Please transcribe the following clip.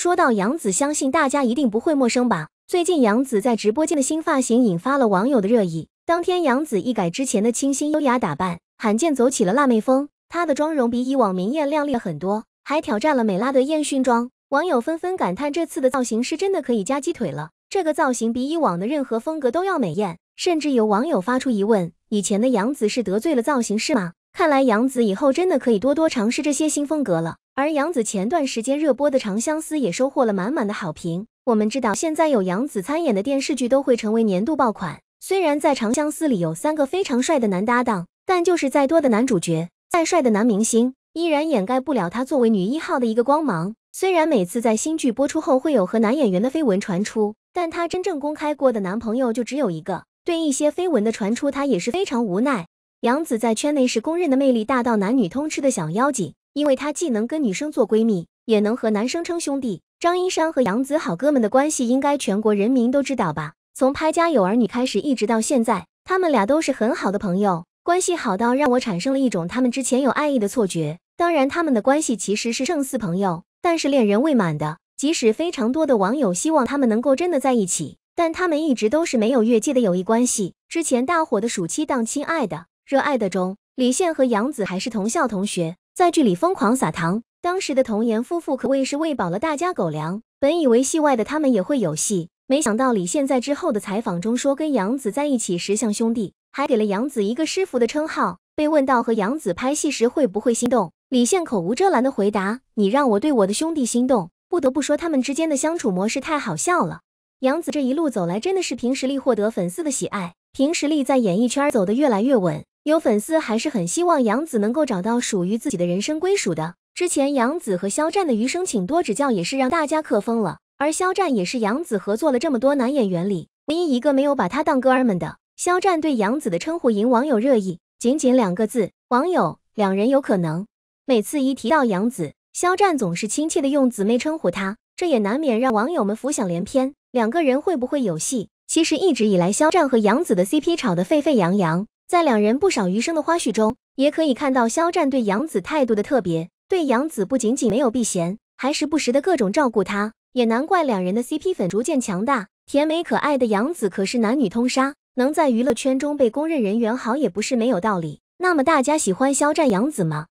说到杨紫，相信大家一定不会陌生吧？最近杨紫在直播间的新发型引发了网友的热议。当天，杨紫一改之前的清新优雅打扮，罕见走起了辣妹风。她的妆容比以往明艳亮丽了很多，还挑战了美拉的烟熏妆。网友纷纷感叹，这次的造型是真的可以加鸡腿了。这个造型比以往的任何风格都要美艳，甚至有网友发出疑问：以前的杨紫是得罪了造型师吗？看来杨紫以后真的可以多多尝试这些新风格了。而杨紫前段时间热播的《长相思》也收获了满满的好评。我们知道，现在有杨紫参演的电视剧都会成为年度爆款。虽然在《长相思》里有三个非常帅的男搭档，但就是再多的男主角，再帅的男明星，依然掩盖不了他作为女一号的一个光芒。虽然每次在新剧播出后会有和男演员的绯闻传出，但他真正公开过的男朋友就只有一个。对一些绯闻的传出，他也是非常无奈。杨紫在圈内是公认的魅力大到男女通吃的“小妖精”。因为他既能跟女生做闺蜜，也能和男生称兄弟。张一山和杨紫好哥们的关系，应该全国人民都知道吧？从拍《家有儿女》开始，一直到现在，他们俩都是很好的朋友，关系好到让我产生了一种他们之前有爱意的错觉。当然，他们的关系其实是胜似朋友，但是恋人未满的。即使非常多的网友希望他们能够真的在一起，但他们一直都是没有越界的友谊关系。之前大火的《暑期档亲爱的热爱的》中。李现和杨紫还是同校同学，在剧里疯狂撒糖。当时的童颜夫妇可谓是喂饱了大家狗粮。本以为戏外的他们也会有戏，没想到李现在之后的采访中说跟杨紫在一起时像兄弟，还给了杨紫一个师傅的称号。被问到和杨紫拍戏时会不会心动，李现口无遮拦的回答：“你让我对我的兄弟心动。”不得不说，他们之间的相处模式太好笑了。杨紫这一路走来，真的是凭实力获得粉丝的喜爱，凭实力在演艺圈走得越来越稳。有粉丝还是很希望杨紫能够找到属于自己的人生归属的。之前杨紫和肖战的《余生，请多指教》也是让大家磕疯了。而肖战也是杨紫合作了这么多男演员里唯一一个没有把他当哥儿们的。肖战对杨紫的称呼引网友热议，仅仅两个字，网友两人有可能。每次一提到杨紫，肖战总是亲切的用姊妹称呼她，这也难免让网友们浮想联翩，两个人会不会有戏？其实一直以来，肖战和杨紫的 CP 炒得沸沸扬扬。在两人不少余生的花絮中，也可以看到肖战对杨紫态度的特别。对杨紫不仅仅没有避嫌，还时不时的各种照顾她，也难怪两人的 CP 粉逐渐强大。甜美可爱的杨紫可是男女通杀，能在娱乐圈中被公认人缘好也不是没有道理。那么大家喜欢肖战杨紫吗？